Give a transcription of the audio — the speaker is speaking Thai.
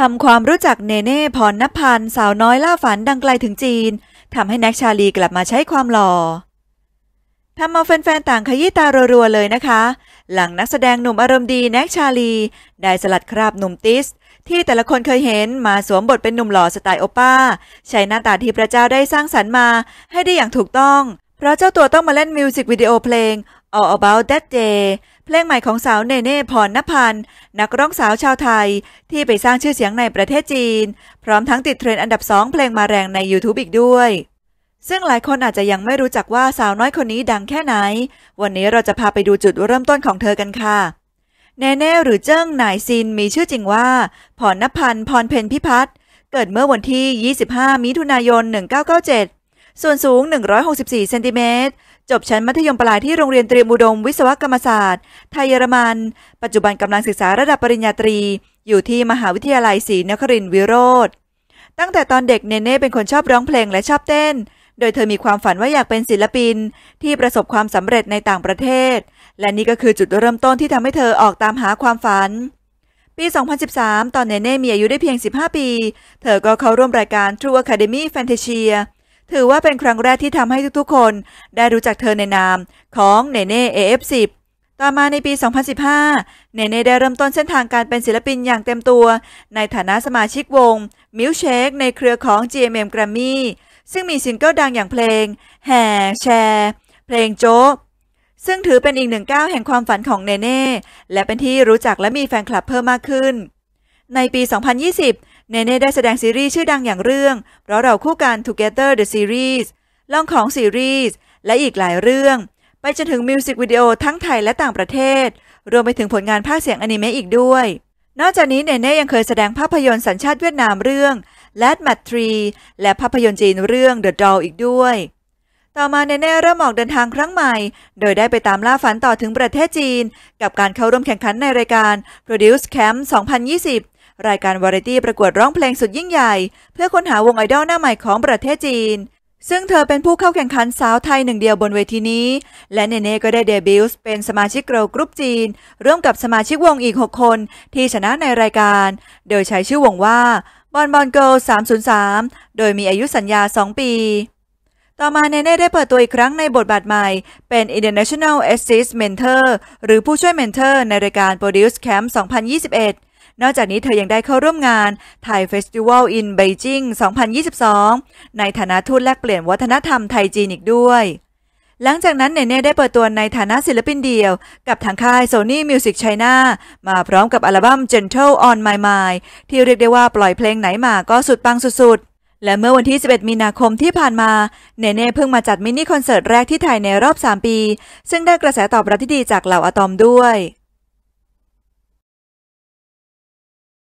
ทำความรู้จักเนเน่พรนพันสาวน้อยล่าฝันดังไกลถึงจีนทำให้แน็กชาลีกลับมาใช้ความหล่อทำเอาแฟน ๆ ต่างขยี้ตารัวๆ เลยนะคะ หลังนักแสดงหนุ่มอารมณ์ดี แน็กชาลี ได้สลัดคราบหนุ่มติส ที่แต่ละคนเคยเห็นมาสวมบทเป็นหนุ่มหล่อสไตล์โอป้า ใช้หน้าตาที่พระเจ้าได้สร้างสรรค์มาให้ได้อย่างถูกต้อง เพราะเจ้าตัวต้องมาเล่นมิวสิกวิดีโอเพลง All About That Day เพลงใหม่ของสาวเนเน่พรณพันธ์นักร้องสาวชาวไทย ที่ไปสร้างชื่อเสียงในประเทศจีน พร้อมทั้งติดเทรนด์อันดับสองเพลงมาแรงใน YouTube อีกด้วย ซึ่งหลายคนอาจจะยังไม่รู้จักว่าสาวน้อยคนนี้ดังแค่ไหน วันนี้เราจะพาไปดูจุดเริ่มต้นของเธอกันค่ะ เนเน่หรือเจิ้งหนายซินมีชื่อจริงว่าพรณพันธ์พรเพนพิพัฒน์เกิดเมื่อวันที่ 25 มิถุนายน 1997ส่วนสูง 164 เซนติเมตร จบชั้นมัธยมปลายที่โรงเรียนเตรียมอุดมวิศวกรรมศาสตร์ ไทยเยอรมัน ปัจจุบันกำลังศึกษาระดับปริญญาตรี อยู่ที่มหาวิทยาลัยศรีนครินทร์วิโรธ ตั้งแต่ตอนเด็กเนเน่เป็นคนชอบร้องเพลงและชอบเต้น โดยเธอมีความฝันว่าอยากเป็นศิลปิน ที่ประสบความสำเร็จในต่างประเทศ และนี่ก็คือจุดเริ่มต้นที่ทำให้เธอออกตามหาความฝัน ปี 2013 ตอนเนเน่มีอายุได้เพียง 15 ปี เธอก็เข้าร่วมรายการ True Academy Fantasia ถือว่าเป็นครั้งแรกที่ทำให้ทุกๆคนได้รู้จักเธอในนามของเนเน่เอฟต่อมาในปี 2015 เนเน่ได้เริ่มต้นเส้นทางการเป็นศิลปินอย่างเต็มตัว ในฐานะสมาชิกวงมิลเชคในเครือของ GMM Grammy ซึ่งมีซิงเกิลดังอย่างเพลงแห่แชร์ เพลงโจ๊กซึ่งถือเป็นอีกหนึ่งก้าวแห่งความฝันของเนเน่ และเป็นที่รู้จักและมีแฟนคลับเพิ่มมากขึ้น ในปี 2020เนเน่ได้แสดงซีรีส์ชื่อดังอย่างเรื่อง เพราะเราคู่กัน Together the Series ล่องของซีรีส์ และอีกหลายเรื่อง ไปจนถึงมิวสิกวิดีโอทั้งไทยและต่างประเทศ รวมไปถึงผลงานภาคเสียงอนิเมะอีกด้วย นอกจากนี้ เนเน่ยังเคยแสดงภาพยนตร์สัญชาติเวียดนามเรื่อง l a d m a t r e และภาพยนตร์จีนเรื่อง The Doll อีกด้วย ต่อมาเนเน่เริ่มออกเดินทางครั้งใหม่ โดยได้ไปตามล่าฝันต่อถึงประเทศจีน กับการเข้าร่วมแข่งขันในรายการ Produce Camp 2020รายการวาไรตี้ประกวดร้องเพลงสุดยิ่งใหญ่ เพื่อค้นหาวงไอดอลหน้าใหม่ของประเทศจีน ซึ่งเธอเป็นผู้เข้าแข่งขันสาวไทย หนึ่งเดียวบนเวทีนี้ และเนเน่ก็ได้เดบิวต์เป็นสมาชิกเกิร์ลกรุ๊ปจีน ร่วมกับสมาชิกวงอีก 6 คน ที่ชนะในรายการ โดยใช้ชื่อวงว่าบอลบอลเกิล303 โดยมีอายุสัญญา 2 ปี ต่อมาเนเน่ได้เปิดตัวอีกครั้งในบทบาทใหม่ เป็น International Assist Mentor หรือผู้ช่วยเมนเทอร์ในรายการ Produce Camp 2021นอกจากนี้เธอยังได้เข้าร่วมงาน Thai Festival in Beijing 2022 ในฐานะทูตแลกเปลี่ยนวัฒนธรรมไทยจีนอีกด้วย หลังจากนั้นเนเน่ได้เปิดตัวในฐานะศิลปินเดี่ยวกับทางค่าย Sony Music China มาพร้อมกับอัลบั้ม Gentle on My Mind ที่เรียกได้ว่าปล่อยเพลงไหนมาก็สุดปังสุดๆ และเมื่อวันที่ 11 มีนาคมที่ผ่านมา เนเน่เพิ่งมาจัดมินิคอนเสิร์ตแรกที่ไทยในรอบ 3 ปี ซึ่งได้กระแสตอบรับที่ดีจากเหล่าอะตอมด้วย